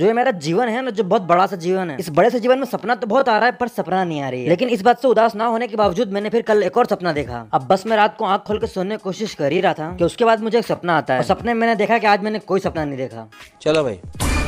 जो ये मेरा जीवन है ना जो बहुत बड़ा सा जीवन है इस बड़े से जीवन में सपना तो बहुत आ रहा है पर सपना नहीं आ रही है लेकिन इस बात से उदास ना होने के बावजूद मैंने फिर कल एक और सपना देखा अब बस मैं रात को आंख खोल के सोने की कोशिश कर ही रहा था कि उसके बाद मुझे एक सपना आता है सपने मैंने देखा कि आज मैंने कोई सपना नहीं देखा चलो भाई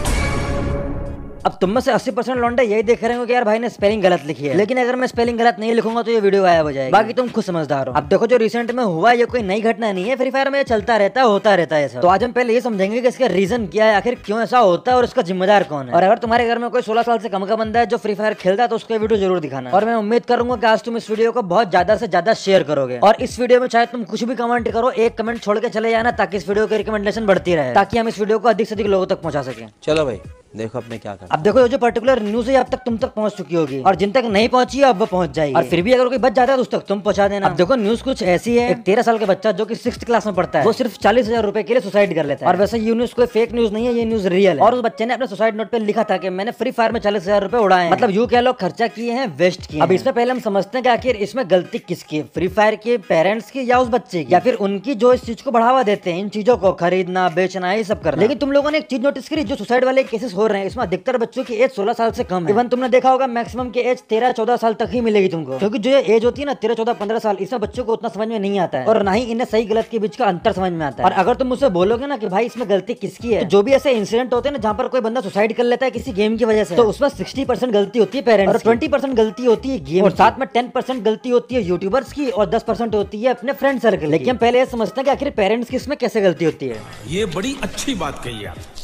अब तुम में से अस्सी परसेंट लौंडे यही देख रहे हो कि यार भाई ने स्पेलिंग गलत लिखी है लेकिन अगर मैं स्पेलिंग गलत नहीं लिखूंगा तो ये वीडियो गायब हो जाएगा बाकी तुम खुद समझदार हो अब देखो जो रिसेंट में हुआ ये कोई नई घटना नहीं है फ्री फायर में चलता रहता होता रहता है तो आज हम पहले ये समझेंगे कि इसका रीजन क्या है आखिर क्यों ऐसा होता है और इसका जिम्मेदार कौन है और अगर तुम्हारे घर में कोई सोलह साल से कम का बंदा है जो फ्री फायर खेलता है तो उसको वीडियो जरूर दिखाना और मैं उम्मीद करूंगा कि आज तुम इस वीडियो को बहुत ज्यादा से ज्यादा शेयर करोगे और इस वीडियो में चाहे तुम कुछ भी कमेंट करो एक कमेंट छोड़ के चले जाना ताकि इस वीडियो की रिकमेंडेशन बढ़ती रहे ताकि हम इस वीडियो को अधिक से अधिक लोगों तक पहुंचा सके चलो भाई देखो अब मैं क्या कर अब देखो ये जो पर्टिकुलर न्यूज है अब तक तुम तक पहुंच चुकी होगी और जिन तक नहीं पहुंची है अब वो पहुंच जाएगी और फिर भी अगर कोई बच जाता है तो उस तक तुम पहुंचा देना अब देखो न्यूज कुछ ऐसी है एक तेरह साल का बच्चा जो कि सिक्स क्लास में पढ़ता है वो सिर्फ चालीस हजार रुपए के लिए सुसाइड कर लेता है और वैसे ये न्यूज कोई फेक न्यूज नहीं है ये न्यूज रियल है और उस बच्चे ने अपने सुसाइड नोट पर लिखा था कि मैंने फ्री फायर में चालीस हजार रुपए उड़ाए मतलब यू क्या लोग खर्चा किए हैं वेस्ट किए अब इसमें पहले हम समझते हैं कि आखिर इसमें गलती किसकी है फ्री फायर के पेरेंट्स की या उस बच्चे की या फिर उनकी जो इस चीज को बढ़ावा देते हैं इन चीजों को खरीदना बेचना ये सब कर लेकिन तुम लोगों ने एक चीज नोटिस करी जो सुसाइड वाले केसेस हो रहे हैं इसमें अधिकतर बच्चों की एज सोलह साल से कम है इवन तुमने देखा होगा मैक्सिमम की एज तेरह चौदह साल तक ही मिलेगी तुमको क्योंकि जो एज होती है ना तेरह चौदह पंद्रह साल इसमें बच्चों को उतना समझ में नहीं आता है और ना ही इन्हें सही गलत के बीच का अंतर समझ में आता है और अगर तुम मुझसे बोलोगे ना कि भाई इसमें गलती किसकी है तो जो भी ऐसे इंसिडेंट होते हैं ना जहाँ पर कोई बंदा सुसाइड कर लेता है किसी गेम की वजह से तो उसमें सिक्सटी परसेंट गलती होती है पेरेंट्स और ट्वेंटी परसेंट गलती होती है गेम और साथ में टेन परसेंट गलती होती है यूट्यूबर्स की और दस परसेंट होती है अपने फ्रेंड सर्कल लेकिन पहले ये समझते हैं कि आखिर पेरेंट्स की इसमें कैसे गलती होती है ये बड़ी अच्छी बात कही आप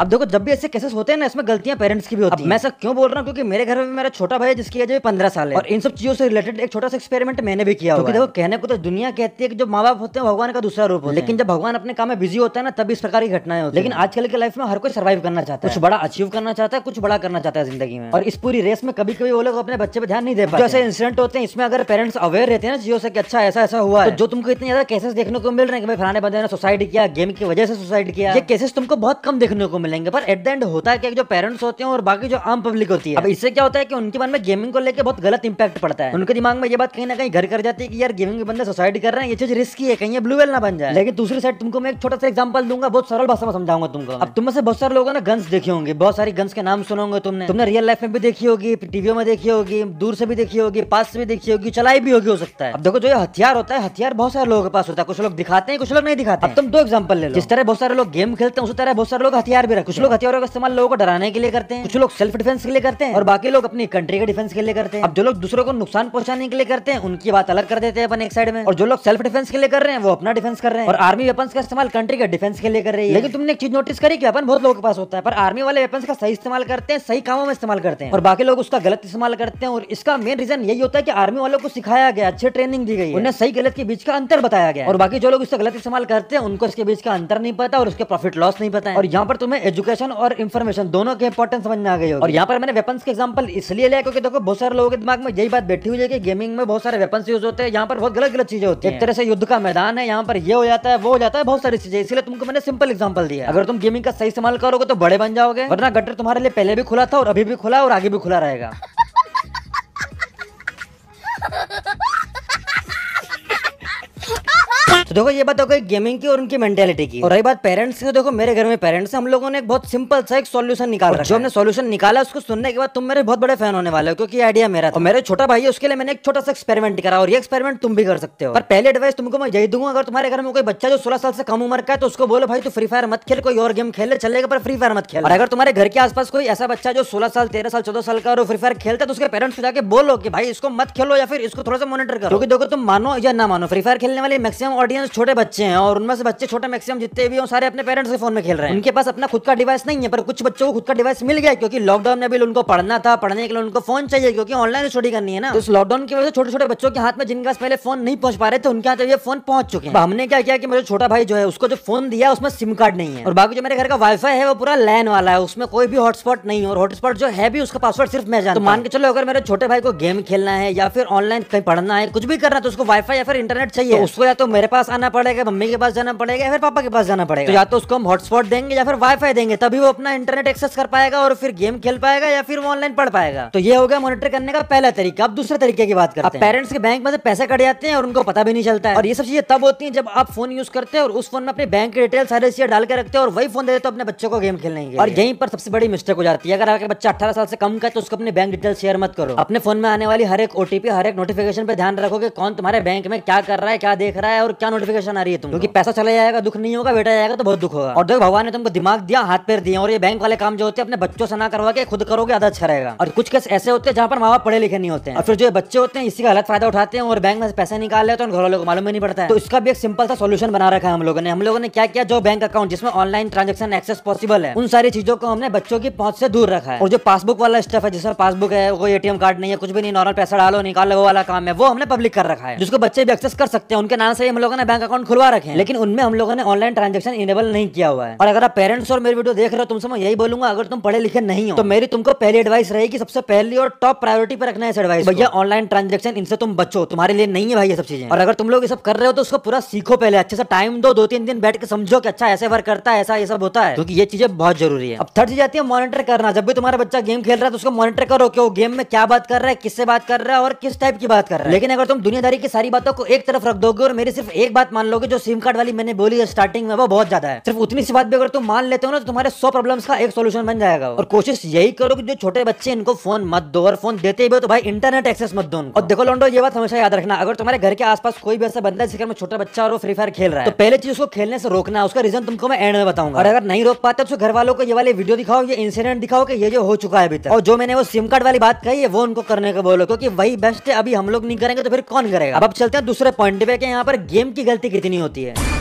अब देखो जब भी ऐसे केसेस होते हैं ना इसमें गलतियां पेरेंट्स की भी होती है मैं सब क्यों बोल रहा हूँ क्योंकि मेरे घर में मेरा छोटा भाई है जिसकी एज पंद्रह साल है और इन सब चीजों से रिलेटेड एक छोटा सा एक्सपेरिमेंट मैंने भी किया क्योंकि देखो कहने को तो दुनिया कहती है कि जो माँ बाप होते हैं भगवान का दूसरा रूप है लेकिन जब भगवान अपने काम में बिजी होता है ना तब इस प्रकार की घटनाएं होती है लेकिन आजकल के लाइफ में हर कोई सर्वाइव करना चाहता है कुछ बड़ा अचीव करना चाहता है कुछ बड़ा करना चाहता है जिंदगी में और इस पूरी रेस में कभी कभी वो लोग अपने बच्चे पर ध्यान नहीं दे पाते ऐसे इंसिडेंट होते हैं इसमें अगर पेरेंट्स अवेयर रहते हैं ना चीजों से कि अच्छा ऐसा ऐसा हुआ तो है जो तुमको इतने ज्यादा केसेस देखने को मिल रहे हैं कि भाई फलाने बंदे ने सुसाइड किया गेम की वजह से सुसाइड किया ये केसेस तुमको बहुत कम देखने को मिलेंगे पर एट द एंड होता है कि जो पेरेंट्स होते हैं और बाकी जो आम पब्लिक होती है अब इससे क्या होता है कि उनके मन में गेमिंग को लेकर बहुत गलत इंपैक्ट पड़ता है उनके दिमाग में ये बात कहीं ना कहीं घर कर जाती है कि यार गेमिंग के बंदे सोसाइटी कर रहे हैं ये चीज रिस्की है कहीं ब्लू वेल ना बन जाए लेकिन दूसरी साइड तुमको मैं एक छोटा सा एग्जाम्पल दूंगा बहुत सरल भाषा में समझाऊंगा तुमको अब तुम से बहुत सारे लोगों ने गन्स देखे होंगे बहुत सारी गन्स के नाम सुनोगे तुमने तुमने रियल लाइफ में भी देखी होगी टीवी में देखी होगी दूर से भी देखी होगी पास से भी देखी होगी चलाई भी होगी हो सकता है अब देखो जो ये हथियार होता है हथियार बहुत सारे लोगों के पास होता है कुछ लोग दिखाते हैं कुछ लोग नहीं दिखाते अब तुम दो एग्जाम्पल ले लो जिस तरह बहुत सारे लोग गेम खेलते हैं उसी तरह बहुत सारे लोग हथियार भी फिर कुछ लोग हथियारों का इस्तेमाल लोगों को डराने के लिए करते हैं कुछ लोग सेल्फ डिफेंस के लिए करते हैं और बाकी लोग अपनी कंट्री के डिफेंस के लिए करते हैं अब जो लोग दूसरों को नुकसान पहुंचाने के लिए करते हैं उनकी बात अलग कर देते हैं अपने एक साइड में और जो लोग सेल्फ डिफेंस के लिए कर रहे हैं वो अपना डिफेंस कर रहे हैं और आर्मी वेपन का इस्तेमाल कंट्री के डिफेंस के लिए कर रही है लेकिन तुमने एक चीज नोटिस करी कि वेपन बहुत लोगों के पास होता है पर आर्मी वाले वेपन का सही इस्तेमाल करते हैं सही कामों में इस्तेमाल करते हैं और बाकी लोग उसका गलत इस्तेमाल करते हैं और इसका मेन रीजन यही होता है कि आर्मी वालों को सिखाया गया अच्छे ट्रेनिंग दी गई उन्हें सही गलत के बीच का अंतर बताया गया और बाकी जो लोग इसका गलत इस्तेमाल करते हैं उनको इसके बीच का अंतर नहीं पता और उसके प्रॉफिट लॉस नहीं पता और यहाँ पर तुम्हें एजुकेशन और इन्फॉर्मेशन दोनों के इंपॉर्टेंस समझ में आ गई और यहाँ पर मैंने वेपन्स के एग्जाम्पल इसलिए लिया क्योंकि देखो बहुत सारे लोगों के दिमाग में यही बात बैठी हुई है कि गेमिंग में बहुत सारे वेपन्स यूज होते हैं यहाँ पर बहुत गलत गलत चीजें होती है एक तरह से युद्ध का मैदान है यहाँ पर ये हो जाता है वो हो जाता है बहुत सारी चीजें इसलिए तुमको मैंने सिंपल एग्जाम्पल दिया अगर तुम गेमिंग का सही इस्तेमाल करोगे तो बड़े बन जाओगे वरना गटर तुम्हारे लिए पहले भी खुला था और अभी भी खुला और आगे भी खुला रहेगा देखो ये बात हो गई गेमिंग की और उनकी मेंटेलिटी की और रही बात पेरेंट्स की तो देखो मेरे घर में पेरेंट्स हम लोगों ने एक बहुत सिंपल सा एक सोल्यूशन निकाला जो हमने सोल्यूशन निकाला उसको सुनने के बाद तुम मेरे बहुत बड़े फैन होने वाले हो क्योंकि आइडिया मेरा और मेरे छोटा भाई है उसके लिए मैंने एक छोटा सा एक्सपेरिमेंट करा और ये एक्सपेरिमेंट तुम भी कर सकते हो पर पहले एडवाइस तुमको मैं यही दूंगा अगर तुम्हारे घर में कोई बच्चा जो सोलह साल से कम उम्र का है तो उसको बोलो भाई तू फ्री फायर मत खेल कोई और गेम खेले चलेगा पर फ्री फायर मत खेल और अगर तुम्हारे घर के आसपास कोई ऐसा बच्चा जो सोलह साल तेरह साल चौदह साल का और फ्री फायर खेलता है तो उसके पेरेंट्स को जाके बोलो कि भाई इसको मत खेलो या फिर इसको थोड़ा सा मॉनिटर करो क्योंकि देखो तुम मानो या ना मानो फ्री फायर खेलने वाले मैक्सिमम ऑडियंस जो छोटे बच्चे हैं और उनमें से बच्चे छोटे मैक्सिमम जितने भी हैं सारे अपने पेरेंट्स के फोन में खेल रहे हैं उनके पास अपना खुद का डिवाइस नहीं है पर कुछ बच्चों को खुद का डिवाइस मिल गया क्योंकि लॉकडाउन में भी उनको पढ़ना था पढ़ने के लिए उनको फोन चाहिए क्योंकि ऑनलाइन स्टडी करनी है ना तो इस लॉकडाउन की वजह से छोटे छोटे बच्चों के हाथ में जिनके पास पहले फोन नहीं पहुंच पा रहे थे उनके हाथ ये फोन पहुंच चुके हैं हमने क्या किया कि मेरे छोटा भाई जो है उसको जो फोन दिया उसमें सिम कार्ड नहीं है और बाकी जो मेरे घर का वाईफाई है वो पूरा लैन वाला है उसमें कोई भी हॉटस्पॉट नहीं है और हॉटस्पॉट जो है भी उसका पासवर्ड सिर्फ मैं जानता तो मान के चलो अगर मेरे छोटे भाई को गेम खेलना है या फिर ऑनलाइन कहीं पढ़ना है कुछ भी करना तो उसको वाईफाई या फिर इंटरनेट चाहिए तो उसको या तो मेरे पास आना पड़ेगा मम्मी के पास जाना पड़ेगा या फिर पापा के पास जाना पड़ेगा तो या तो उसको हम हॉटस्पॉट देंगे या फिर वाईफाई देंगे तभी वो अपना इंटरनेट एक्सेस कर पाएगा और फिर गेम खेल पाएगा या फिर वो ऑनलाइन पढ़ पाएगा तो ये हो गया मॉनिटर करने का पहला तरीका अब दूसरे तरीके की बात करते हैं पेरेंट्स के बैंक में से तो पैसे कट जाते हैं और उनको पता भी नहीं चलता है और ये सब चीजें तब होती है जब आप फोन यूज करते हैं और उस फोन में अपने बैंक की डिटेल सारे चीजें डाल के रखते हैं और वही फोन दे देते अपने बच्चों को गेम खेलने के और यहीं पर सबसे बड़ी मिस्टेक हो जाती है अगर आपके बच्चा अठारह साल से कम का तो उसको अपने बैंक डिटेल शेयर मत करो अपने फोन में आने वाली हर एक ओटीपी हर एक नोटिफिकेशन पे ध्यान रखो कि कौन तुम्हारे बैंक में क्या कर रहा है क्या देख रहा है और क्या नोटिफिक नोटिफिकेशन आ रही है तुम क्योंकि पैसा चला जाएगा दुख नहीं होगा बेटा जाएगा तो बहुत दुख होगा और देखो भगवान ने तुमको दिमाग दिया हाथ पैर दिया और ये बैंक वाले काम जो होते हैं अपने बच्चों से ना करवा के खुद करोगे आधा अच्छा रहेगा और कुछ केस ऐसे होते हैं जहाँ पर माँ बाप पढ़े लिखे नहीं होते हैं और फिर जो बच्चे होते हैं इसी का गलत फायदा उठाते हैं और बैंक में पैसे निकाल लेते हैं घर वालों को मालूम ही नहीं पड़ता है तो इसका भी एक सिंपल सा सोल्यूशन बना रखा है हम लोगों ने हम लोगों ने क्या किया जो बैंक अकाउंट जिसमें ऑनलाइन ट्रांजेक्शन एक्सेस पॉसिबल है उन सारी चीजों को हमने बच्चों की पहुंच से दूर रखा है और जो पासबुक वाला स्टफ है जिसमें पासबुक है कोई एटीएम कार्ड नहीं है कुछ भी नहीं नॉर्मल पैसा डालो निकालो वाला काम है वो हमने पब्लिक कर रखा है जिसको बच्चे भी एक्सेस कर सकते हैं उनके नाम से हम लोगों ने बैंक अकाउंट खुलवा रखे हैं लेकिन उनमें हम लोगों ने ऑनलाइन ट्रांजेक्शन इनेबल नहीं किया हुआ है और अगर आप पेरेंट्स और मेरी वीडियो देख रहे हो तुमसे मैं यही बोलूंगा अगर तुम पढ़े लिखे नहीं हो तो मेरी तुमको पहली एडवाइस रहेगी सबसे पहली और टॉप प्रायोरिटी पर रखना है एडवाइस भैया ऑनलाइन ट्रांजेक्शन इनसे तुम बचो तुम्हारे लिए नहीं है भाई ये सब चीजें और अगर तुम लोग ये सब कर रहे हो तो उसको पूरा सीखो पहले अच्छे से टाइम दो दो तीन दिन बैठ के समझो कि अच्छा ऐसे वर्क करता है ऐसा ये सब होता है क्योंकि ये चीजें बहुत जरूरी है अब थर्ड चीज आती है मॉनिटर करना जब भी तुम्हारा बच्चा गेम खेल रहा है तो उसको मॉनिटर करो कि वो गेम में क्या बात कर रहा है किससे बात कर रहा है और किस टाइप की बात कर रहा है लेकिन अगर तुम दुनियादारी की सारी बातों को एक तरफ रख दोगे और मेरी सिर्फ एक बात मान लोगे जो सिम कार्ड वाली मैंने बोली है स्टार्टिंग में वो बहुत ज्यादा है सिर्फ उतनी सी बात भी अगर तुम मान लेते हो ना तो तुम्हारे सौ प्रॉब्लम का एक सोल्यूशन बन जाएगा और कोशिश यही करो कि जो छोटे बच्चे इनको फोन मत दो और फोन देते भी हो तो भाई इंटरनेट एक्सेस मत दो और देखो लोडो ये बात हमेशा याद रखना अगर तुम्हारे घर के आसपास कोई भी ऐसा बंदा है जिसके छोटा बच्चा और फ्री फायर खेल रहा है तो पहले चीज उसको खेलने से रोकना उसका रीजन तुमको मैं एंड में बताऊंगा और अगर नहीं रोक पाते तो घर वालों को ये वाले वीडियो दिखाओ ये इंसिडेंट दिखाओ कि ये जो हो चुका है अभी तक और जो मैंने वो सिम कार्ड वाली बात कही है वो उनको करने को बोलो क्योंकि वही बेस्ट है अभी हम लोग नहीं करेंगे तो फिर कौन करेगा अब चलते हैं दूसरे पॉइंट पे यहाँ पर गेम की गलती कितनी होती है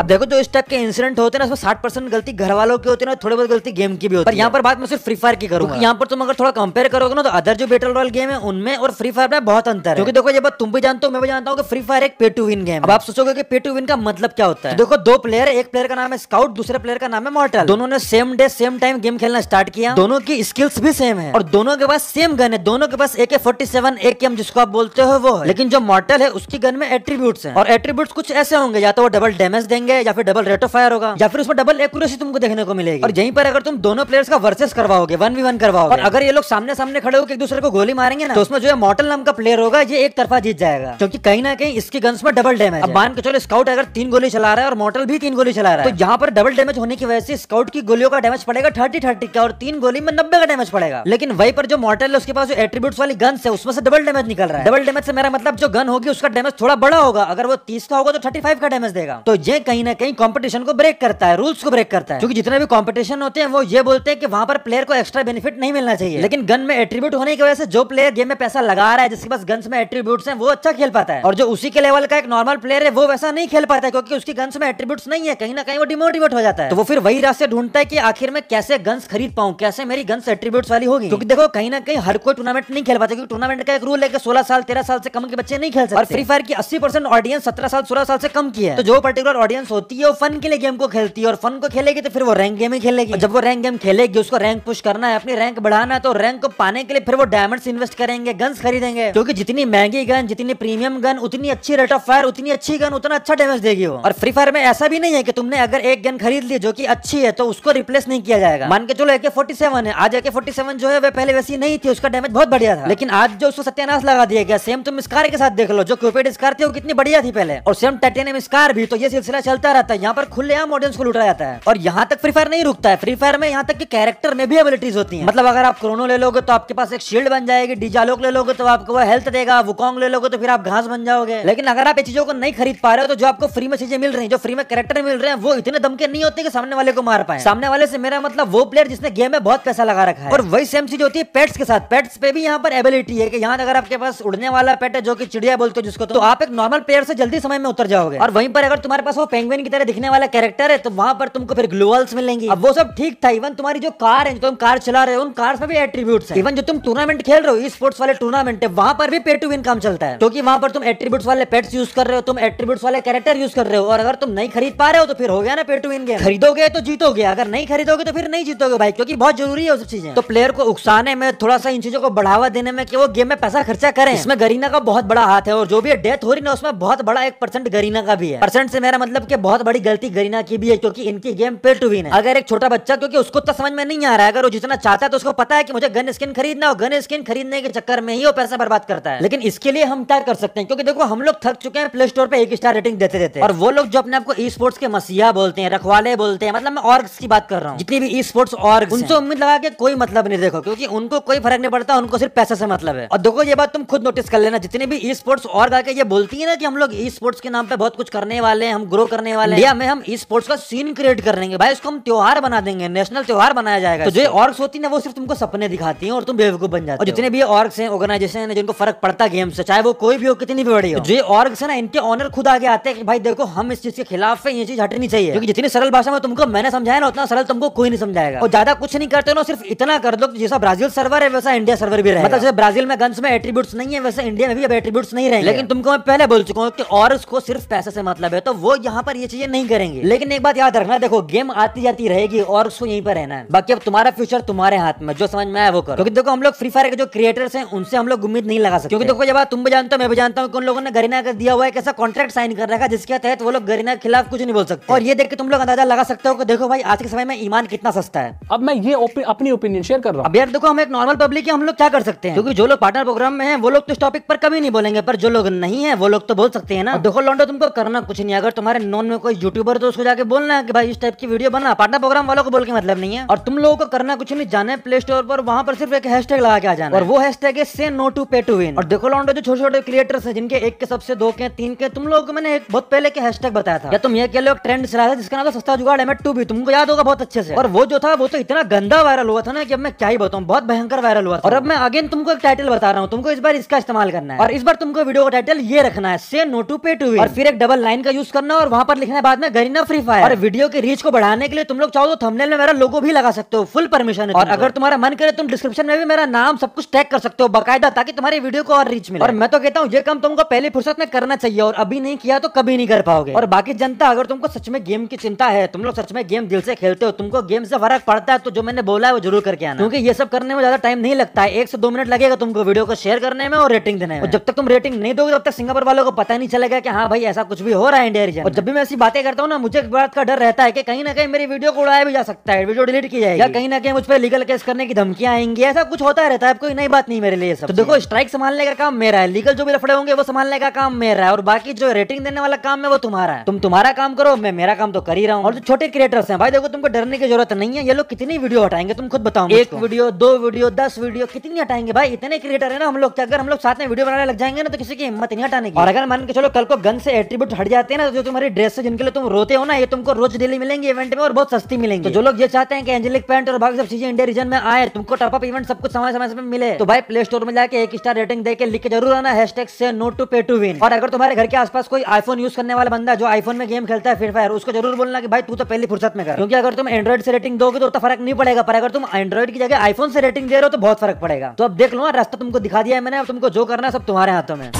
अब देखो जो इस टाइप के इंसिडेंट होते हैं उसमें साठ परसेंट गलती घर वालों की होती है ना थोड़ी बहुत गलती गेम की भी होती है यहाँ पर बात मैं सिर्फ फ्री फायर की करूँ तो यहाँ पर तुम अगर थोड़ा कंपेयर करोगे ना तो अदर जो बेटल रॉयल गेम है उनमें और फ्री फायर में बहुत अंतर है क्योंकि देखो ये बात तुम भी जानते हो मैं भी जानता हूँ कि फ्री फायर एक पे टू विन गेम अब आप सोचोगे कि पे टू विन का मतलब क्या होता है तो देखो दो प्लेयर एक प्लेयर का नाम है स्काउट दूसरे प्लेयर का नाम है मॉर्टल दोनों ने same day same time game खेलना स्टार्ट किया दोनों की स्किल्स भी सेम है और दोनों के पास सेम गन है दोनों के पास एके फोर्टी सेवन एम जिसको आप बोलते हो वो लेकिन जो मॉर्टल है उसकी गन में एट्रीब्यूट है और एट्रीब्यूट कुछ ऐसे होंगे या तो वो डबल डैमेज देंगे करेंगे या फिर डबल रेट ऑफ फायर होगा या फिर उसमें डबल एक तुमको देखने को मिलेगी और यहीं पर अगर तुम दोनों प्लेयर्स का वर्सेस करवाओगे वन वी वन करवाओगे और अगर ये लोग सामने सामने खड़े होकर एक दूसरे को गोली मारेंगे ना तो उसमें जो है मॉटल नाम का प्लेयर होगा ये एक तरफा जीत जाएगा क्योंकि कहीं ना कहीं इसकी गन्स में डबल डैमेज अब मान के चलो स्काउट अगर तीन गोली चला रहा है और मॉटल भी तीन गोली चला रहा है तो यहाँ पर डबल डैमेज होने की वजह से स्काउट की गोलियों का डैमेज पड़ेगा थर्टी थर्टी का और तीन गोली में नब्बे का डैमेज पड़ेगा लेकिन वही पर जो मॉटल है उसके पास जो एट्रीब्यूट वाली गन्स है उसमें से डबल डैमेज निकल रहा है डबल डैमेज से मेरा मतलब जो गन होगी उसका डैमेज थोड़ा बड़ा होगा अगर वो तीस का होगा तो थर्टी का डैमेज देगा तो ये कहीं कहीं ना कहीं कॉम्पिटिशन को ब्रेक करता है रूल्स को ब्रेक करता है क्योंकि जितने भी कॉम्पिटिशन होते हैं वो ये बोलते हैं कि वहां पर प्लेयर को एक्स्ट्रा बेनिफिट नहीं मिलना चाहिए लेकिन गन में एट्रीब्यूट होने की वजह से जो प्लेयर गेम में पैसा लगा रहा है जिसके पास गन्स में एट्रीब्यूट है वो अच्छा खेल पाता है और जो उसी के लेवल का एक नॉर्मल प्लेयर है वो वैसा नहीं खेल पाता है क्योंकि उसकी गन्स में एट्रीब्यूट नहीं है कहीं ना कहीं वो डिमोटिवेट हो जाता है तो वो फिर वही रास्ते ढूंढता है कि आखिर में कैसे गन्स खरीद पाऊँ कैसे मेरी गन्स एट्रीब्यूट वाली होगी क्योंकि देखो कहीं ना कहीं हर कोई टूर्नामेंट नहीं खेल पाता क्योंकि टूर्नामेंट का एक रूल है कि सोलह साल तेरह साल से कम के बच्चे नहीं खेल सकते और फ्री फायर की अस्सी ऑडियंस सत्रह साल सोलह साल से कम की है तो जो पर्टिकुलर ऑडियंस ऑडियंस होती है वो फन के लिए गेम को खेलती है और फन को खेलेगी तो फिर वो रैंक गेम ही खेलेगी जब वो रैंक गेम खेलेगी उसको रैंक पुश करना है अपनी रैंक बढ़ाना है तो रैंक को पाने के लिए फिर वो डायमंड्स इन्वेस्ट करेंगे गन्स खरीदेंगे क्योंकि जितनी महंगी गन जितनी प्रीमियम गन उतनी अच्छी रेट ऑफ फायर उतनी अच्छी गन उतना अच्छा डैमेज देगी वो और फ्री फायर में ऐसा भी नहीं है कि तुमने अगर एक गन खरीद ली जो की अच्छी है तो उसको रिप्लेस नहीं किया जाएगा मान के चलो एके फोर्टी सेवन है आज एके फोर्टी सेवन जो है वह पहले वैसी नहीं थी उसका डैमेज बहुत बढ़िया था लेकिन आज जो उसको सत्यानाश लगा दिया गया सेम तुम इस कार के साथ देख लो जो क्यूपेड स्कार थी वो कितनी बढ़िया थी पहले और सेम टाइटेनियम स्कार भी तो ये सिलसिला चलता रहता है यहाँ पर खुले आम ऑडियंस को लुटा जाता है और यहाँ तक फ्री फायर नहीं रुकता है फ्री फायर में यहाँ तक के कैरेक्टर में भी एबिलिटीज होती है मतलब अगर आप क्रोनो ले लोगे तो आपके पास एक शील्ड बन जाएगी डिजालोक ले लोगे तो आपको वो हेल्थ देगा वुकॉन्ग ले लोगे तो फिर आप घास बन जाओगे लेकिन अगर आप ये चीजों को नहीं खरीद पा रहे हो तो जो आपको फ्री में चीजें मिल रही है जो फ्री में कैरेक्टर मिल रहे हैं वो इतने दम के नहीं होते कि सामने वाले को मार पाए सामने वाले से मेरा मतलब वो प्लेयर जिसने गेम में बहुत पैसा लगा रखा है और वही सेम चीज होती है पेट्स के साथ पेट्स पे भी यहाँ पर एबिलिटी है कि यहाँ अगर आपके पास उड़ने वाला पेट है जो कि चिड़िया बोलते हो जिसको तो आप एक नॉर्मल प्लेयर से जल्दी समय में उतर जाओगे और वहीं पर अगर तुम्हारे पास वो पेंगुइन की तरह दिखने वाला कैरेक्टर है तो वहां पर तुमको फिर ग्लोवल्स मिलेंगे अब वो सब ठीक था इवन तुम्हारी जो कार है जो तुम कार चला रहे हो उन कार्स में भी एट्रीब्यूट है इवन जो तुम टूर्नामेंट खेल रहे हो स्पोर्ट्स वाले टूर्नामेंट है वहां पर भी पे टू विन काम चलता है क्योंकि वहां पर तुम एट्रीब्यूट वाले पेट्स यूज कर रहे हो तुम एट्रीब्यूट वाले कैरेक्टर यूज कर रहे हो और अगर तुम नहीं खरीद पा रहे हो तो फिर हो गया ना पे टू विन गेम खरीदोगे तो जीतोगे अगर नहीं खरीदोगे तो फिर नहीं जीतोगे भाई क्योंकि बहुत जरूरी है वो सब चीजें तो प्लेयर को उकसाने में थोड़ा सा इन चीजों को बढ़ावा देने में कि वो गेम में पैसा खर्चा करें इसमें गरीना का बहुत बड़ा हाथ है और जो भी डेथ हो रही ना उसमें बहुत बड़ा एक परसेंट गरीना का भी है परसेंट से मेरा मतलब के बहुत बड़ी गलती गरीना की भी है क्योंकि इनकी गेम पे टू विन है अगर एक छोटा बच्चा क्योंकि उसको तो समझ में नहीं आ रहा है अगर वो जितना चाहता है तो उसको पता है कि मुझे गन स्किन खरीदना और गन स्किन खरीदने के चक्कर में ही वो पैसा बर्बाद करता है लेकिन इसके लिए हम क्या कर सकते हैं क्योंकि देखो हम लोग थक चुके हैं प्ले स्टोर पर एक स्टार रेटिंग देते देते और वो लोग जो अपने आपको ई स्पोर्ट्स के मसीहा बोलते हैं रखवाले बोलते हैं मतलब मैं और की बात कर रहा हूँ जितनी भी ई स्पोर्ट्स और उनसे उम्मीद लगा के कोई मतलब नहीं देखो क्योंकि उनको कोई फर्क नहीं पड़ता उनको सिर्फ पैसा से मतलब है और देखो ये बात तुम खुद नोटिस कर लेना जितने भी ई स्पोर्ट्स ऑर्ग ये बोलती है ना कि हम लोग ई स्पोर्ट्स के नाम पर बहुत कुछ करने वाले हैं हम ग्रो कर करने वाले इंडिया में हम स्पोर्ट्स का सीन क्रिएट कर लेंगे भाई इसको हम त्योहार बना देंगे नेशनल त्योहार बनाया जाएगा तो जो ऑर्ग्स होती है वो सिर्फ तुमको सपने दिखाती है और तुम बेवकूफ बन जाते हो जितने भी ऑर्ग्स हैं ऑर्गेनाइजेशन है जिनको फर्क पड़ता गेम से चाहे वो कोई भी हो कितनी भी बड़ी हो तो जो ऑर्ग्स है ना इनके ऑनर खुद आगे आते हैं कि भाई देखो हम इस चीज के खिलाफ है ये चीज हटनी चाहिए क्योंकि जितनी सरल भाषा में तुमको मैंने समझाया ना उतना सरल तुमको कोई नहीं समझाएगा और ज्यादा कुछ नहीं करते ना सिर्फ इतना कर दो जैसा ब्राजील सर्वर है वैसा इंडिया सर्वर भी रहे मतलब जैसे ब्राजील में गन्स में एट्रीब्यूट्स नहीं है वैसे इंडिया में भी अब एट्रीब्यूट्स नहीं रहे लेकिन तुमको मैं पहले बोल चुका हूँ कि और उसको सिर्फ पैसे से मतलब है तो वो यहाँ पर पर ये चीजें नहीं करेंगे लेकिन एक बात याद रखना देखो गेम आती जाती रहेगी और उसको यहीं पर रहना है बाकी अब तुम्हारा फ्यूचर तुम्हारे हाथ में जो समझ में आया वो करो क्योंकि देखो हम लोग फ्री फायर के जो क्रिएटर्स हैं उनसे हम लोग उम्मीद नहीं लगा सकते क्योंकि देखो जब तुम भी जानते हो मैं भी जानता हूँ उन लोगों ने गरीना का दिया हुआ है कैसा कॉन्ट्रैक्ट साइन कर रखा है जिसके तहत वो लोग गरीना के खिलाफ कुछ नहीं बोल सकते और ये देख के तुम लोग अंदाजा लगा सकते हो कि देखो भाई आज के समय में ईमान कितना सस्ता है अब मैं ये अपनी ओपिनियन शेयर कर रहा हूँ अब यार देखो हम एक नॉर्मल पब्लिक है हम लोग क्या कर सकते हैं क्योंकि जो लोग पार्टनर प्रोग्राम में है वो लोग तो इस टॉपिक पर कभी नहीं बोलेंगे पर जो लोग नहीं है वो लोग तो बोल सकते हैं ना देखो लॉन्डो तुमको करना कुछ नहीं अगर तुम्हारे नो जोन में कोई यूट्यूबर तो उसको जाके बोलना है कि भाई इस टाइप की वीडियो बना पार्टनर प्रोग्राम वालों को बोल के मतलब नहीं है और तुम लोगों को करना कुछ नहीं जाने प्ले स्टोर पर वहाँ पर सिर्फ एक हैशटैग लगा के आ जाना और वो हैशटैग है say no to pay to win और देखो लॉन्डो जो छोटे छोटे क्रिएटर्स है जिनके एक के सबसे दो के तीन के तुम लोगों को मैंने एक बहुत पहले के हैशटैग बताया था या तुम ये कह लो ट्रेंड चला था जिसका नाम था सस्ता जुगाड़ एम टू भी तुमको याद होगा बहुत अच्छे से और वो जो था वो तो इतना गंदा वायरल हुआ था ना कि अब मैं क्या ही बताऊँ बहुत भयंकर वायरल हुआ था और अब मैं अगेन तुमको एक टाइटल बता रहा हूँ तुमको इस बार इसका इस्तेमाल करना है और इस बार तुमको वीडियो का टाइटल ये रखना है say no to pay to और फिर एक डबल लाइन का यूज करना और वहाँ पर लिखना बाद में गरीना फ्री फायर और वीडियो के रीच को बढ़ाने के लिए तुम लोग चाहो तो थंबनेल में मेरा लोगो भी लगा सकते हो फुल परमिशन है और अगर तुम्हारा मन करे तुम डिस्क्रिप्शन में भी मेरा नाम सब कुछ टैग कर सकते हो बकायदा ताकि तुम्हारी वीडियो को और रीच मिले और मैं तो कहता हूँ ये काम तुमको पहले फुर्सत में करना चाहिए और अभी नहीं किया तो कभी नहीं कर पाओगे और बाकी जनता अगर तुमको सच में गेम की चिंता है तुम लोग सच में गेम दिल से खेलते हो तुमको गेम से फर्क पड़ता है तो जो मैंने बोला है वो जरूर करके आना क्योंकि ये सब करने में ज्यादा टाइम नहीं लगता है एक से दो मिनट लगेगा तुमको वीडियो को शेयर करने में और रेटिंग देने में जब तक तुम रेटिंग नहीं दोगे तब तक सिंगापुर वालों को पता नहीं चलेगा कि हाँ भाई ऐसा कुछ भी हो रहा है इंडिया रीजन और जब भी मैं ऐसी बातें करता हूँ ना मुझे बात का डर रहता है कि कहीं ना कहीं मेरी वीडियो को उड़ाया भी जा सकता है वीडियो डिलीट की जाएगी या कहीं ना कहीं मुझ पर लीगल केस करने की धमकियां आएंगी ऐसा कुछ होता रहता है कोई नई बात नहीं मेरे लिए सब तो देखो स्ट्राइक संभालने का काम मेरा है लीगल जो भी लफड़े होंगे वो संभालने का काम मेरा है और बाकी जो रेटिंग देने वाला काम है वो तुम्हारा है तुम तुम्हारा काम करो मैं मेरा काम तो कर ही रहा हूँ और जो छोटे क्रिएटर्स हैं भाई देखो तुमको डरने की जरूरत नहीं है ये लोग कितनी वीडियो हटाएंगे तुम खुद बताओ एक वीडियो दो वीडियो दस वीडियो कितनी हटाएंगे भाई इतने क्रिएटर है ना हम लोग अगर हम लोग साथ में वीडियो बनाने लग जाएंगे ना तो किसी की हिम्मत नहीं हटाने की और अगर मान के चलो कल को गन से एट्रीब्यूट हट जाते हैं ना तो जो तुम्हारी ड्रेसेस जिनके लिए तुम रोते हो ना ये तुमको रोज डेली मिलेंगे इवेंट में और बहुत सस्ती मिलेंगे तो जो लोग ये चाहते हैं कि एंजेलिक पेंट और बाकी सब चीजें इंडिया रीजन में आए तुमको टॉपअप इवेंट सब कुछ समय समय पर मिले तो भाई प्ले स्टोर में जाकर एक स्टार रेटिंग देकर लिख के जरूर आना hash say no to pay to win और अगर तुम्हारे घर के आसपास कोई आईफोन यूज करने वाला बंदा जो आईफोन में गेम खेलता है फ्री फायर उसको जरूर बोलना कि भाई तू तो पहली फुर्सत में कर क्योंकि अगर तुम एंड्रॉइड से रेटिंग दोगे तो उतना फर्क नहीं पड़ेगा पर अगर तुम एंड्रॉइड की जगह आईफोन से रेटिंग दे रहे हो तो बहुत फर्क पड़ेगा तो अब देख लो रास्ता तुमको दिखा दिया है मैंने अब तुमको जो करना है सब तुम्हारे हाथों में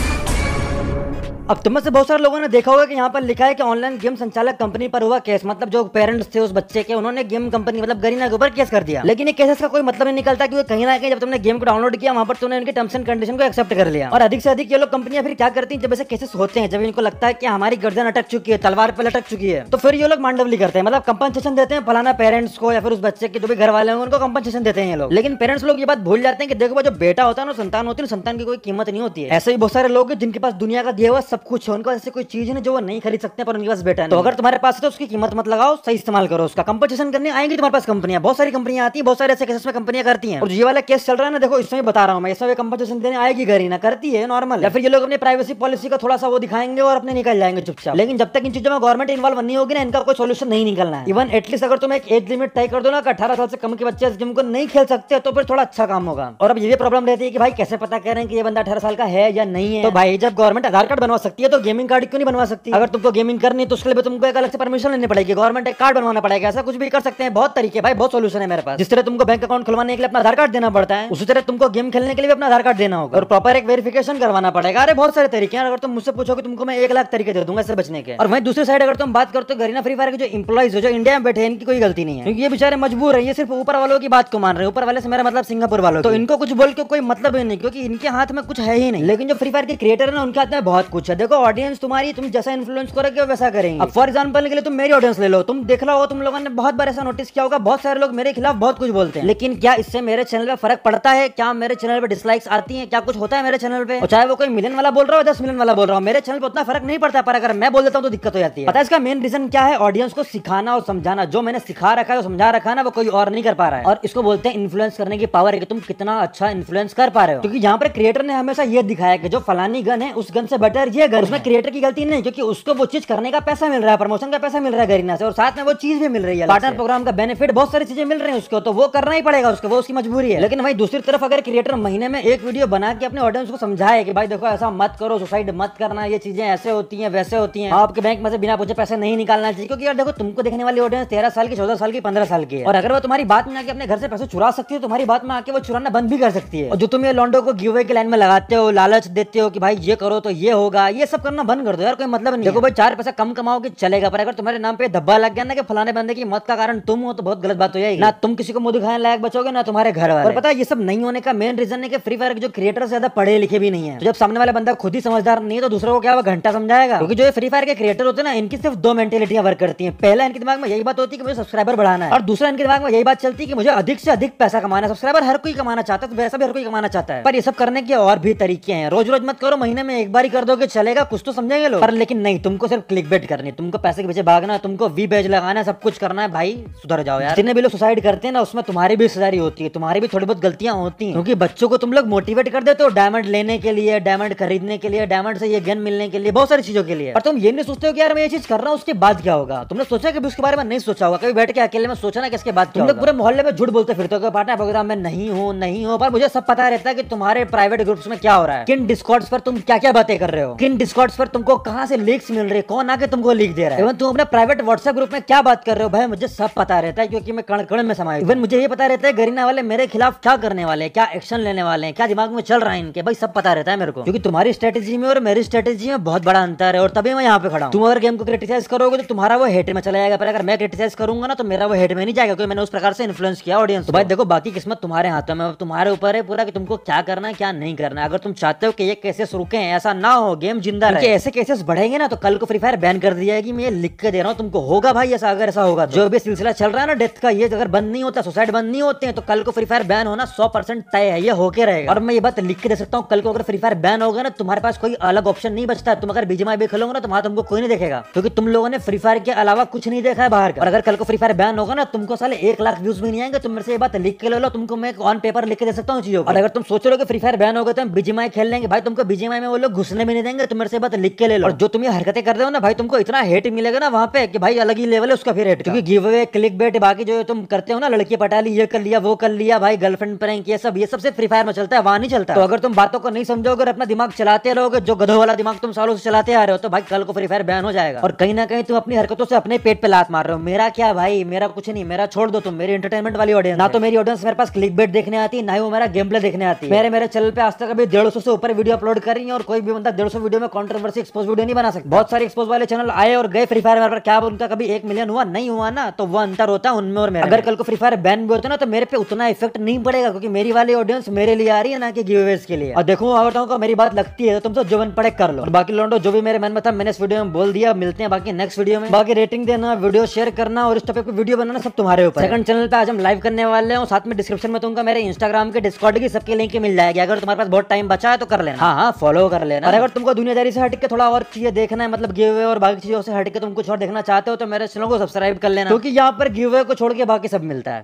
अब तुम्हें से बहुत सारे लोगों ने देखा होगा कि यहाँ पर लिखा है कि ऑनलाइन गेम संचालक कंपनी पर हुआ केस मतलब जो पेरेंट्स थे उस बच्चे के उन्होंने गेम कंपनी मतलब गरीना के ऊपर केस कर दिया लेकिन ये केसेस का कोई मतलब नहीं निकलता क्योंकि कहीं ना कहीं जब तुमने गेम को डाउनलोड किया वहाँ पर तुमने इनके टर्म्स एंड कंडीशन को एक्सेप्ट कर लिया और अधिक से अधिक ये लोग कंपनियां फिर क्या करती है जब ऐसे केसेस होते हैं जब इनको लगता है कि हमारी गर्दन अटक चुकी है तलवार पर लटक चुकी है तो फिर ये लोग मांडवली करते हैं मतलब कंपनसेशन देते हैं फलाना पेरेंट्स को या फिर उस बच्चे के जो भी घर वाले हैं उनको कंपनसेशन देते हैं लोग लेकिन पेरेंट्स लोग ये बात भूल जाते हैं कि देखो जो बेटा होता है ना संतान होती है संतान की कोई कीमत नहीं होती है ऐसे ही बहुत सारे लोग जिनके पास दुनिया का दिया हुआ सब सब कुछ है उनका ऐसी कोई चीज है जो वो नहीं खरीद सकते पर उनके पास बेटा तो अगर तुम्हारे पास है तो उसकी कीमत मत लगाओ सही इस्तेमाल करो उसका कंपनसेशन करने आएंगे तुम्हारे पास कंपनियां बहुत सारी कंपनियां आती है बहुत सारे ऐसे केसेस में कंपनियां करती है और ये वाला केस चल रहा है ना देखो इसमें बता रहा हूँ मैं इसमें कंपनसेशन देने आएगी घर ही ना करती है नॉर्मल या फिर ये लोग अपनी प्राइवेसी पॉलिसी का थोड़ा सा वो दिखाएंगे और अपने निकल जाएंगे चुपचाप लेकिन जब तक इन चीजों में गवर्नमेंट इन्वॉल्व नहीं होगी ना इनका कोई सोल्यूशन नहीं निकलना है इवन एटलीस्ट अगर तुम एक एज लिमिट तय कर दो ना अठारह साल से कम के बच्चे इस गेम को नहीं खेल सकते तो फिर थोड़ा अच्छा काम होगा और अब ये प्रॉब्लम रहती है कि भाई कैसे पता करें कि ये बंदा अठारह साल का है या नहीं है तो भाई जब गवर्नमेंट आधार कार्ड बनवा सकते सकती है तो गेमिंग कार्ड क्यों नहीं बनवा सकती अगर तुमको गेमिंग करनी है तो उसके लिए तुमको एक अलग से परमिशन लेनी पड़ेगी गवर्नमेंट एक कार्ड बनवाना पड़ेगा ऐसा कुछ भी कर सकते हैं बहुत तरीके भाई बहुत सोल्यूशन है मेरे पास जिस तरह तुमको बैंक अकाउंट खुलवाने के लिए अपना आधार कार्ड देना पड़ता है उसी तरह तुमको गेम खेलने के लिए अपना आधार कार्ड देना होगा और प्रॉपर एक वेरिफिकेशन करवाना पड़ेगा अरे बहुत सारे तरीके हैं अगर तुम मुझसे पूछो कि तुमको मैं एक लाख तरीके दे दूंगा इससे बचने के और वहीं दूसरी साइड अगर तुम बात करते हो गरीना फ्री फायर के जो इंप्लॉइज है जो इंडिया में बैठे इनकी कोई गलती नहीं है क्योंकि ये बेचारे मजबूर है ये सिर्फ ऊपर वालों की बात को मान रहे हैं ऊपर वाले से मेरा मतलब सिंगापुर वालों तो इनको कुछ बोल के कोई मतलब ही नहीं क्योंकि इनके हाथ में कुछ है ही नहीं लेकिन जो फ्री फायर के क्रिएटर है ना उनके हाथ में बहुत कुछ है देखो ऑडियंस तुम्हारी तुम जैसा इन्फ्लुएंस करोगे वैसा करेंगे अब फॉर एग्जाम्पल के लिए तुम मेरी ऑडियंस ले लो तुम देख लो तुम लोगों ने बहुत बार ऐसा नोटिस किया होगा बहुत सारे लोग मेरे खिलाफ बहुत कुछ बोलते हैं लेकिन क्या इससे मेरे चैनल पर फर्क पड़ता है क्या मेरे चैनल पर डिसलाइक्स आती है क्या कुछ होता है मेरे चैनल पे चाहे वो कोई मिलियन वाला बोल रहा हो दस मिलियन वाला बोल रहा हूँ मेरे चैनल पर उतना फर्क नहीं पड़ता पर अगर मैं बोल देता हूँ तो दिक्कत हो जाती है पता इसका मेन रीजन क्या है ऑडियंस को सिखाना और समझाना जो मैंने सिखा रखा है समझा रखा ना वो कोई और नहीं कर पा रहा है और इसको बोलते हैं इन्फ्लुएंस करने की पावर है कि तुम कितना अच्छा इन्फ्लुएंस कर पा रहे हो क्योंकि यहाँ पर क्रिएटर ने हमेशा ये दिखाया कि जो फलानी गन है उस गन से बेटर ये गलती है क्रिएटर अच्छा। की गलती नहीं क्योंकि उसको वो चीज करने का पैसा मिल रहा है प्रमोशन का पैसा मिल रहा है गरीना से और साथ में वो चीज भी मिल रही है पार्टनर प्रोग्राम का बेनिफिट बहुत सारी चीजें मिल रही है उसको तो वो करना ही पड़ेगा उसको वो उसकी मजबूरी है लेकिन भाई दूसरी तरफ अगर क्रिएटर महीने में एक वीडियो बना के अपने ऑडियंस को समझाए कि भाई देखो ऐसा मत करो सुसाइड मत करना ये चीजें ऐसे होती है वैसे होती है आपके बैंक में से बिना पूछे पैसे नहीं निकालना चाहिए क्योंकि यार देखो तुमको देखने वाली ऑडियंस तेरह साल की चौदह साल की पंद्रह साल की है और अगर वो तुम्हारी बात में आके अपने घर से पैसे चुरा सकती है तुम्हारी बात में आके वो चुराना बंद भी कर सकती है और जो तुम ये लॉन्डो को गिवे की लाइन में लगाते हो लालच देते हो कि भाई ये करो तो ये होगा ये सब करना बंद कर दो यार कोई मतलब नहीं देखो भाई चार पैसा कम कमाओगे चलेगा पर अगर तुम्हारे नाम पे धब्बा लग गया ना कि फलाने बंदे की मौत का कारण तुम हो तो बहुत गलत बात हो जाएगी ना तुम किसी को मोदी खाने लायक बचोगे ना तुम्हारे घर वाले और पता है ये सब नहीं होने का मेन रीजन है कि फ्री फायर के जो क्रिएटर ज्यादा पढ़े लिखे भी नहीं है तो जब सामने वाला बंदा खुद ही समझदार नहीं है तो दूसरों को क्या वो घंटा समझाएगा क्योंकि जो फ्री फायर के क्रिएटर होते हैं ना इनकी सिर्फ दो मेंटेलिटियां वर्क करती है पहला इनके दिमाग में यही बात होती है कि मुझे सब्सक्राइबर बढ़ाना है और दूसरा इनके दिमाग में यही बात चलती है कि मुझे अधिक से अधिक पैसा कमाना है सब्सक्राइबर हर कोई कमाना चाहता है तो वैसा भी हर कोई कमाना चाहता है पर ये सब करने के और भी तरीके हैं रोज रोज मत करो महीने में एक बार ही कर दो कि चलेगा कुछ तो समझेंगे लोग पर लेकिन नहीं तुमको सिर्फ क्लिक बेट करनी तुमको पैसे के पीछे भागना है तुमको वी बेज लगाना सब कुछ करना है भाई सुधर जाओ यार जितने भी लोग सुसाइड करते हैं ना उसमें तुम्हारी भी सुधारी होती है तुम्हारी भी थोड़ी बहुत गलतियां होती है क्योंकि बच्चों को तुम लोग मोटिवेट कर देते हो डायमंड लेने के लिए डायमंड खरीदने के लिए डायमंड से ये गन मिलने के लिए बहुत सारी चीजों के लिए पर तुम ये नहीं सोचते हो कि यार मैं ये चीज कर रहा हूँ उसके बाद क्या होगा तुमने सोचा कभी उसके बारे में नहीं सोचा होगा कभी बैठ के अकेले में सोचा ना कि इसके बाद तुम लोग पूरे मोहल्ले में झूठ बोलते फिरते हो पार्टनर प्रोग्राम में नहीं हो नहीं हो पर मुझे सब पता रहता है कि तुम्हारे प्राइवेट ग्रुप्स में क्या हो रहा है किन डिस्कॉर्ड्स पर तुम क्या क्या बातें कर रहे हो किन इन डिस्कॉर्ड्स पर तुमको कहाँ से लीक्स मिल रही है कौन आके तुमको लीक दे रहा है इवन तुम अपने प्राइवेट व्हाट्सएप ग्रुप में क्या बात कर रहे हो भाई मुझे सब पता रहता है क्योंकि मैं कण कण में समाया इवन मुझे ये पता रहता है गरीना वाले मेरे खिलाफ क्या करने वाले हैं क्या एक्शन लेने वाले हैं क्या दिमाग में चल रहा है इनके भाई सब पता रहता है मेरे को क्योंकि तुम्हारी स्ट्रेटेजी में और मेरी स्ट्रेटेजी में बहुत बड़ा अंतर है और तभी मैं यहाँ पे खड़ा हूँ तुम अगर गेम को क्रिटिसाइज करोगे तो तुम्हारा वो हेट में चला जाएगा पर अगर मैं क्रिटिसाइज करूंगा ना तो मेरा वो हेट में नहीं जाएगा क्योंकि मैंने उस प्रकार से इन्फ्लुएंस किया ऑडियंस तो भाई देखो बाकी किस्मत तुम्हारे हाथों में तुम्हारे ऊपर है पूरा कि तुमको क्या करना है क्या नहीं करना है अगर तुम चाहते हो कि ये कैसे रुके ऐसा ना हो गेम जिंदा रहे ऐसे केसेस बढ़ेंगे ना तो कल को फ्री फायर बैन कर दी जाएगी मैं लिख के दे रहा हूँ तुमको होगा भाई ऐसा अगर ऐसा होगा तो। जो भी सिलसिला चल रहा है ना डेथ का ये अगर बंद नहीं होता सुसाइड बंद नहीं होते हैं तो कल को फ्री फायर बैन होना सौ तय है ये होकर रहेगा और मैं ये बात लिख के दे सकता हूँ कल को अगर फ्री फायर बैन होगा ना तुम्हारे पास कोई अलग ऑप्शन नहीं बचता तुम अगर बीजेमा भी खेलोगे ना तुम्हारा तो तुमको कोई नहीं देखेगा क्योंकि तुम लोगों ने फ्री फायर के अलावा कुछ नहीं देखा है बाहर का और अगर कल को फ्री फायर बैन होगा ना तुमको साले एक लाख व्यूज भी नहीं आएंगे तुम मेरे से ये बात लिख के ले लो तुमको मैं ऑन पेपर लिख के दे सकता हूँ चीजों और अगर तुम सोच रहे हो फ्री फायर बैन होगा तो हम बीजेमा खेल लेंगे भाई तुमको बीजेमा में वो लोग घुसने भी नहीं देंगे मेरे से बात लिख के ले लो और जो तुम ये हरकतें कर रहे हो ना भाई तुमको इतना हेट मिलेगा ना वहाँ पे कि भाई अलग ही लेवल है उसका फिर हेट क्योंकि गिव अवे क्लिक बेट बाकी जो तुम करते हो ना लड़की पटा ली ये कर लिया वो कर लिया भाई गर्लफ्रेंड प्रैंक ये सब ये सबसे फ्री फायर में चलता है वहाँ नहीं चलता तो अगर तुम बातों को नहीं समझोगे अगर अपना दिमाग चलाते रहोगे जो गधो वाला दिमाग तुम सालों से चलाते आ रहे हो तो भाई कल को फ्री फायर बैन हो जाएगा और कहीं ना कहीं तुम अपनी हरकतों से अपने पेट पे लात मार रहे हो मेरा क्या भाई मेरा कुछ नहीं मेरा छोड़ दो तुम मेरी एंटरटेनमेंट वाली ऑडियंस ना तो मेरी ऑडियंस मेरे पास क्लिक बेट देखने आती ना ही वो मेरा गेम प्ले देखने आती मेरे मेरे चैनल पे आज तक अभी डेढ़ सौ से ऊपर वीडियो अपलोड कर रही है और कोई भी बंदा डेढ़ वीडियो वीडियो में कॉन्ट्रोवर्सी एक्सपोज वीडियो नहीं बना सकते बहुत सारे एक्सपोज वाले चैनल आए और गए फ्री फायर मेरे पर क्या उनका कभी एक मिलियन हुआ नहीं हुआ ना तो वो अंतर होता है उनमें और मेरे अगर कल को फ्री फायर बैन भी होता ना तो मेरे पे उतना इफेक्ट नहीं पड़ेगा क्योंकि मेरी वाली ऑडियंस मेरे लिए आ रही है ना कि गिवेज के लिए और देखो अगर को मेरी बात लगती है तो तुम तो जो मन पड़े कर लो बाकी लोडो जो भी मेरे मन में था मैंने इस वीडियो में बोल दिया मिलते हैं बाकी नेक्स्ट वीडियो में बाकी रेटिंग देना वीडियो शेयर करना और इस टॉपिक पर वीडियो बनाना सब तुम्हारे ऊपर सेकंड चैनल पर आज हम लाइव करने वाले हैं साथ में डिस्क्रिप्शन में तुमको मेरे इंस्टाग्राम के डिस्कॉर्ड की सबके लिंक मिल जाएगी अगर तुम्हारे पास बहुत टाइम बचा है तो कर लेना हाँ हाँ फॉलो कर लेना अगर तुमको दुनिया दुनियादारी से हटके थोड़ा और चीजें देखना है मतलब गिव और बाकी चीजों से हटके तुम कुछ और देखना चाहते हो तो मेरे चैनल को सब्सक्राइब कर लेना क्योंकि यहाँ पर गिव को छोड़ के बाकी सब मिलता है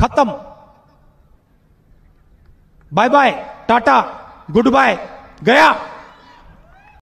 खत्म bye bye tata goodbye गया